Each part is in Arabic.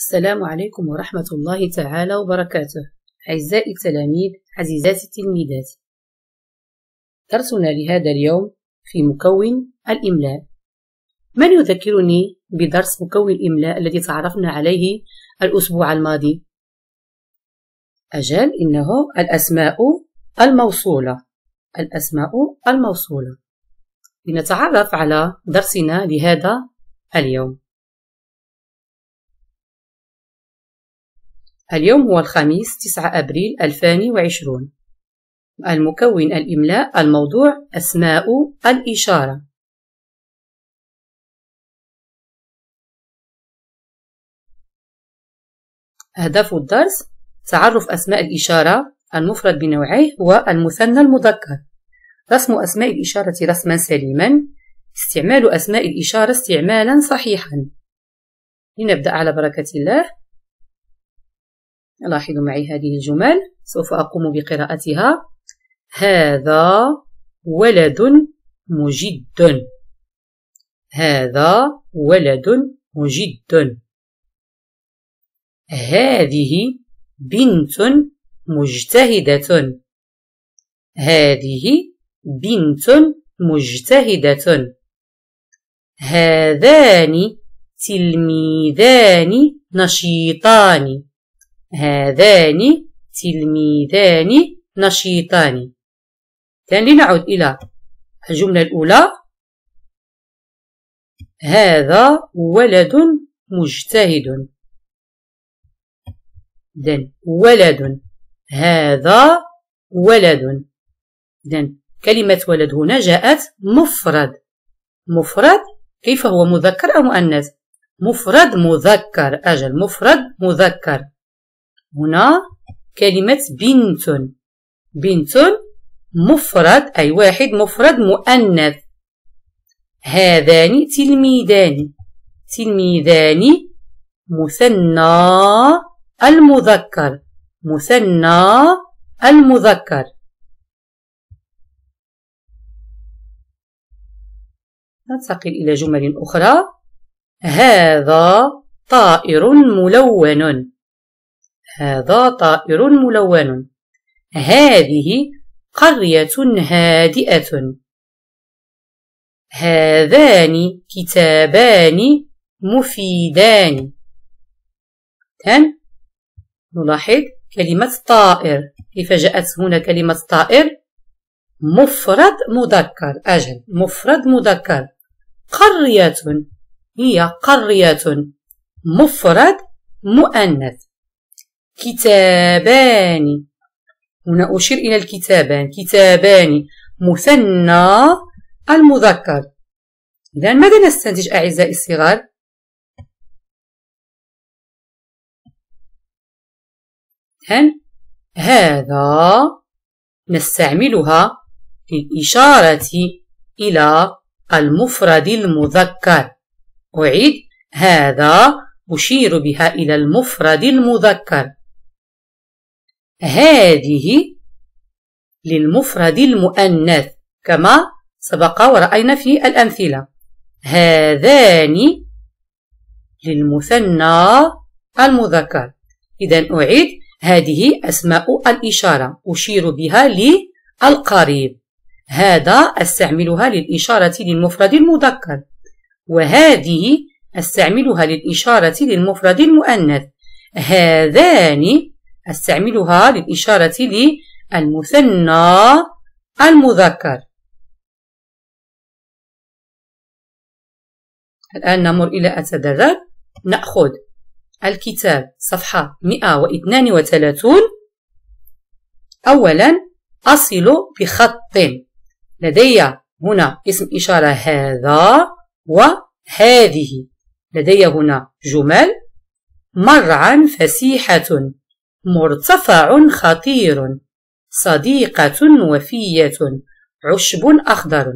السلام عليكم ورحمة الله تعالى وبركاته أعزائي التلاميذ عزيزاتي التلميذات درسنا لهذا اليوم في مكون الإملاء من يذكرني بدرس مكون الإملاء الذي تعرفنا عليه الأسبوع الماضي؟ أجل إنه الأسماء الموصولة الأسماء الموصولة لنتعرف على درسنا لهذا اليوم اليوم هو الخميس 9 أبريل 2020 المكون الإملاء الموضوع أسماء الإشارة هدف الدرس تعرف أسماء الإشارة المفرد بنوعيه هو المثنى المذكر رسم أسماء الإشارة رسما سليما استعمال أسماء الإشارة استعمالا صحيحا لنبدأ على بركة الله لاحظوا معي هذه الجمل سوف أقوم بقراءتها هذا ولد مجد هذا ولد مجد هذه بنت مجتهدة هذه بنت مجتهدة هذان تلميذان نشيطان هذان تلميذان نشيطان الآن لنعود إلى الجملة الأولى هذا ولد مجتهد إذن ولد هذا ولد إذن كلمة ولد هنا جاءت مفرد مفرد كيف هو مذكر أو مؤنث مفرد مذكر أجل مفرد مذكر هنا كلمة بنت بنت مفرد أي واحد مفرد مؤنث هذان تلميذان تلميذان مثنى المذكر مثنى المذكر ننتقل إلى جمل أخرى هذا طائر ملون هذا طائر ملون هذه قرية هادئة هذان كتابان مفيدان تن نلاحظ كلمة طائر كيف جاءت هنا كلمة طائر مفرد مذكر أجل مفرد مذكر قرية هي قرية مفرد مؤنث كتابان هنا أشير إلى الكتابان كتابان مثنى المذكر إذا ماذا نستنتج أعزائي الصغار هذا نستعملها للإشارة إلى المفرد المذكر أعيد هذا أشير بها إلى المفرد المذكر هذه للمفرد المؤنث كما سبق ورأينا في الأمثلة هذان للمثنى المذكر إذا أعيد هذه أسماء الإشارة أشير بها للقريب هذا أستعملها للإشارة للمفرد المذكر وهذه أستعملها للإشارة للمفرد المؤنث هذان أستعملها للإشارة للمثنى المذكر الآن نمر إلى أتدرج نأخذ الكتاب صفحة 132 أولا أصل بخط لدي هنا اسم إشارة هذا وهذه لدي هنا جمل مرعا فسيحة مرتفع خطير صديقة وفية عشب أخضر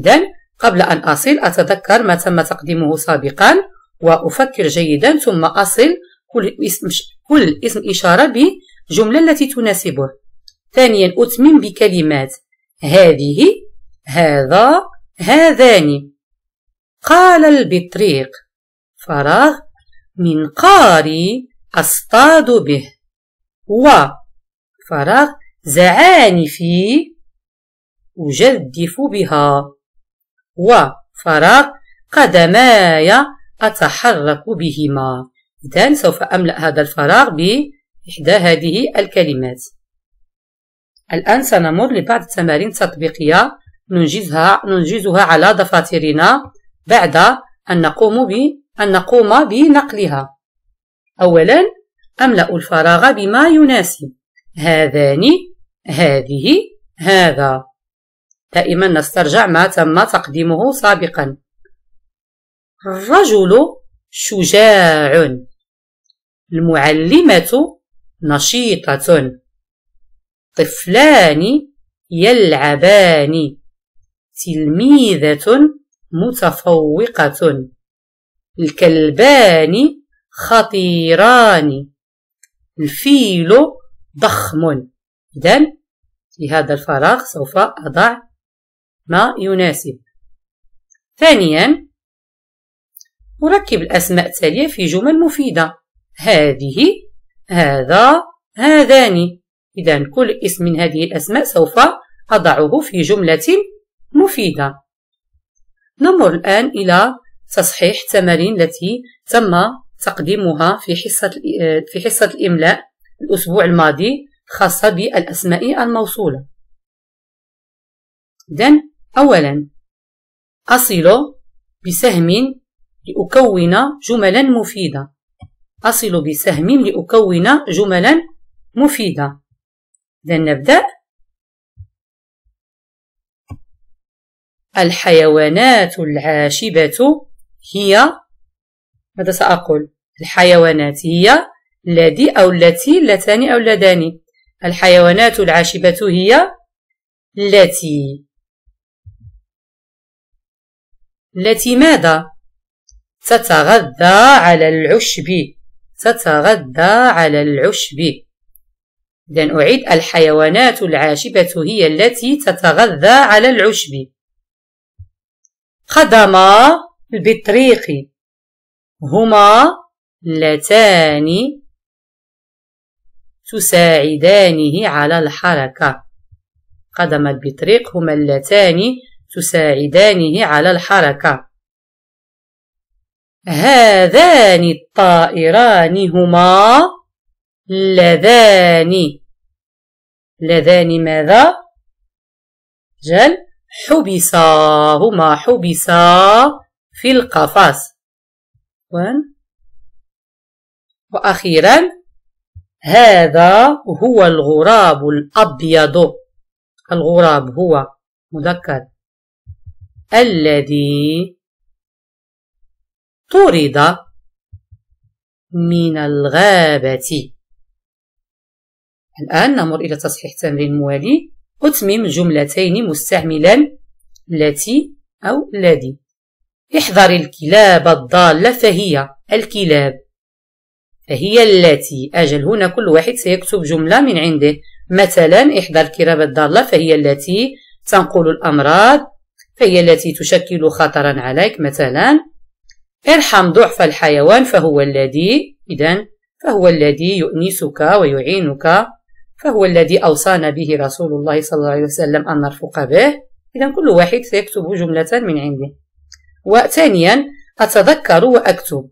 إذا قبل أن أصل أتذكر ما تم تقديمه سابقا وأفكر جيدا ثم أصل كل اسم, كل اسم إشارة بجملة التي تناسبه ثانيا أتمم بكلمات هذه هذا هذان قال البطريق فراغ منقاري أصطاد به و فراغ زعاني في أجدف بها و فراغ قدماي أتحرك بهما إذن سوف أملأ هذا الفراغ بإحدى هذه الكلمات الآن سنمر لبعض التمارين التطبيقية ننجزها, ننجزها على دفاترنا بعد أن نقوم, أن نقوم بنقلها أولا أملأ الفراغ بما يناسب هذان هذه هذا دائما نسترجع ما تم تقديمه سابقا الرجل شجاع المعلمة نشيطة طفلان يلعبان تلميذة متفوقة الكلبان خطيران الفيل ضخم إذا في هذا الفراغ سوف أضع ما يناسب ثانيا أركب الأسماء التالية في جمل مفيدة هذه هذا هذان إذا كل اسم من هذه الأسماء سوف أضعه في جملة مفيدة نمر الآن إلى تصحيح التمارين التي تم تقديمها في حصة آه، في حصة الإملاء الأسبوع الماضي خاصة بالأسماء الموصولة. إذن أولا أصل بسهم لأكون جملا مفيدة أصل بسهم لأكون جملا مفيدة إذن نبدأ الحيوانات العاشبة هي ماذا سأقول الحيوانات هي الذي أو التي اللتان أو اللذان الحيوانات العاشبة هي التي التي ماذا تتغذى على العشب تتغذى على العشب إذن أعيد الحيوانات العاشبة هي التي تتغذى على العشب خدم البطريق هما اللتان تساعدانه على الحركة قدم البطريق هما اللتان تساعدانه على الحركة هذان الطائران هما لذان لذان ماذا؟ جل حبسا هما حبسا في القفص وأخيرا هذا هو الغراب الأبيض الغراب هو مذكر الذي طرد من الغابة الآن نمر إلى تصحيح تمرين موالي أتمم جملتين مستعملا التي أو الذي احذر الكلاب الضالة فهي الكلاب فهي التي أجل هنا كل واحد سيكتب جملة من عنده مثلا احذر الكلاب الضالة فهي التي تنقل الأمراض فهي التي تشكل خطرا عليك مثلا ارحم ضعف الحيوان فهو الذي إذا فهو الذي يؤنسك ويعينك فهو الذي أوصانا به رسول الله صلى الله عليه وسلم أن نرفق به إذا كل واحد سيكتب جملة من عنده وثانيا أتذكر وأكتب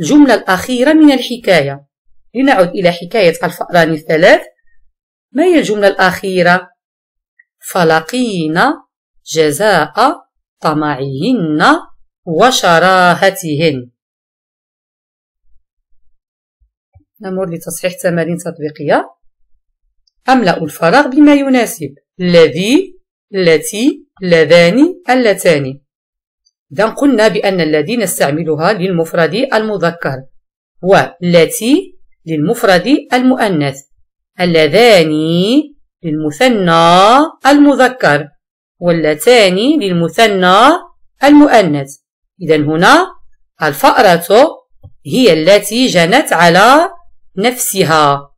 الجملة الأخيرة من الحكاية لنعد إلى حكاية الفأران الثلاث ما هي الجملة الأخيرة؟ فلقينا جزاء طمعهن وشراهتهن نمر لتصحيح تمارين تطبيقية أملأ الفراغ بما يناسب الذي التي لذان اللتان إذا قلنا بأن الذي نستعملها للمفرد المذكر والتي للمفرد المؤنث اللذان للمثنى المذكر واللتان للمثنى المؤنث إذا هنا الفأرة هي التي جنت على نفسها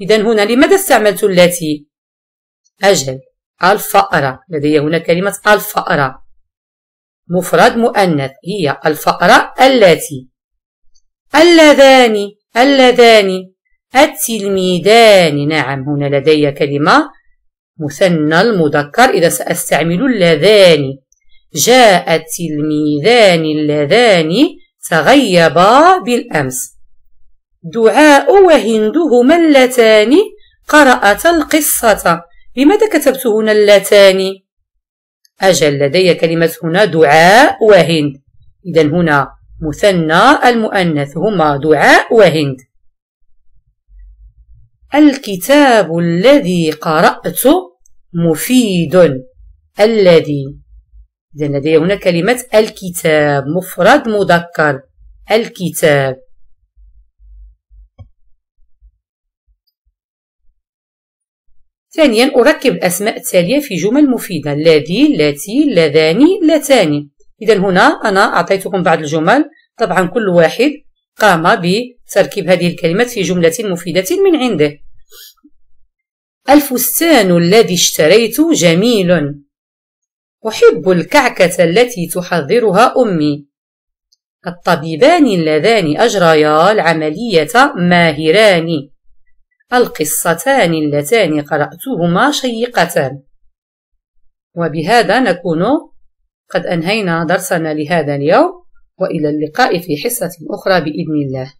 إذا هنا لماذا استعملت التي؟ أجل الفأرة لدي هنا كلمة الفأرة مفرد مؤنث هي الفقرة التي اللذان اللذان التلميذان نعم هنا لدي كلمة مثنى المذكر إذا سأستعمل اللذان جاء التلميذان اللذان تغيبا بالأمس دعاء وهندهما اللتان قرأتا القصة لماذا كتبت هنا اللتان أجل لدي كلمة هنا دعاء وهند إذا هنا مثنى المؤنث هما دعاء وهند الكتاب الذي قرأت مفيد الذي إذا لدي هنا كلمة الكتاب مفرد مذكر الكتاب ثانيا أركب الأسماء التالية في جمل مفيدة الذي التي لذان لتان إذا هنا أنا أعطيتكم بعض الجمل طبعا كل واحد قام بتركيب هذه الكلمات في جملة مفيدة من عنده الفستان الذي اشتريت جميل أحب الكعكة التي تحضرها أمي الطبيبان اللذان أجريا العملية ماهران القصتان اللتان قرأتهما شيقتان وبهذا نكون قد أنهينا درسنا لهذا اليوم وإلى اللقاء في حصة أخرى بإذن الله